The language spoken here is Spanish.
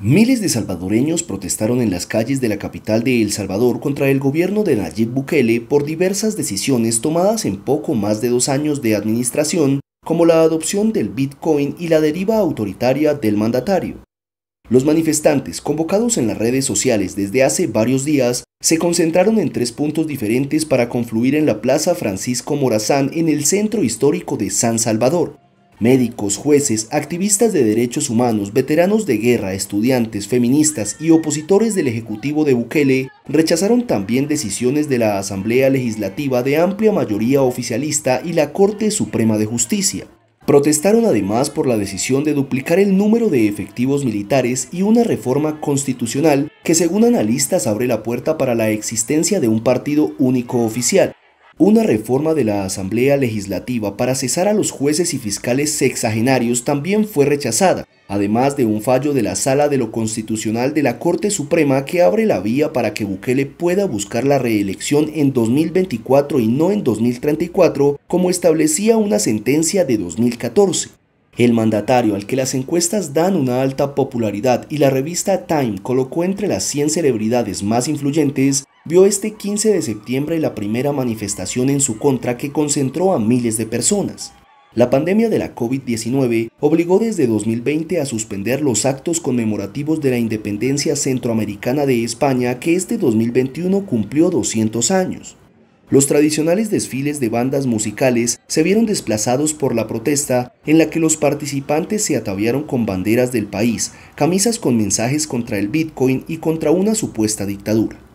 Miles de salvadoreños protestaron en las calles de la capital de El Salvador contra el gobierno de Nayib Bukele por diversas decisiones tomadas en poco más de dos años de administración, como la adopción del Bitcoin y la deriva autoritaria del mandatario. Los manifestantes, convocados en las redes sociales desde hace varios días, se concentraron en tres puntos diferentes para confluir en la Plaza Francisco Morazán en el centro histórico de San Salvador. Médicos, jueces, activistas de derechos humanos, veteranos de guerra, estudiantes, feministas y opositores del Ejecutivo de Bukele rechazaron también decisiones de la Asamblea Legislativa de amplia mayoría oficialista y la Corte Suprema de Justicia. Protestaron además por la decisión de duplicar el número de efectivos militares y una reforma constitucional que según analistas abre la puerta para la existencia de un partido único oficial, una reforma de la Asamblea Legislativa para cesar a los jueces y fiscales sexagenarios también fue rechazada, además de un fallo de la Sala de lo Constitucional de la Corte Suprema que abre la vía para que Bukele pueda buscar la reelección en 2024 y no en 2034, como establecía una sentencia de 2014. El mandatario al que las encuestas dan una alta popularidad y la revista Time colocó entre las 100 celebridades más influyentes vio este 15 de septiembre la primera manifestación en su contra que concentró a miles de personas. La pandemia de la COVID-19 obligó desde 2020 a suspender los actos conmemorativos de la independencia centroamericana de España que este 2021 cumplió 200 años. Los tradicionales desfiles de bandas musicales se vieron desplazados por la protesta en la que los participantes se ataviaron con banderas del país, camisas con mensajes contra el Bitcoin y contra una supuesta dictadura.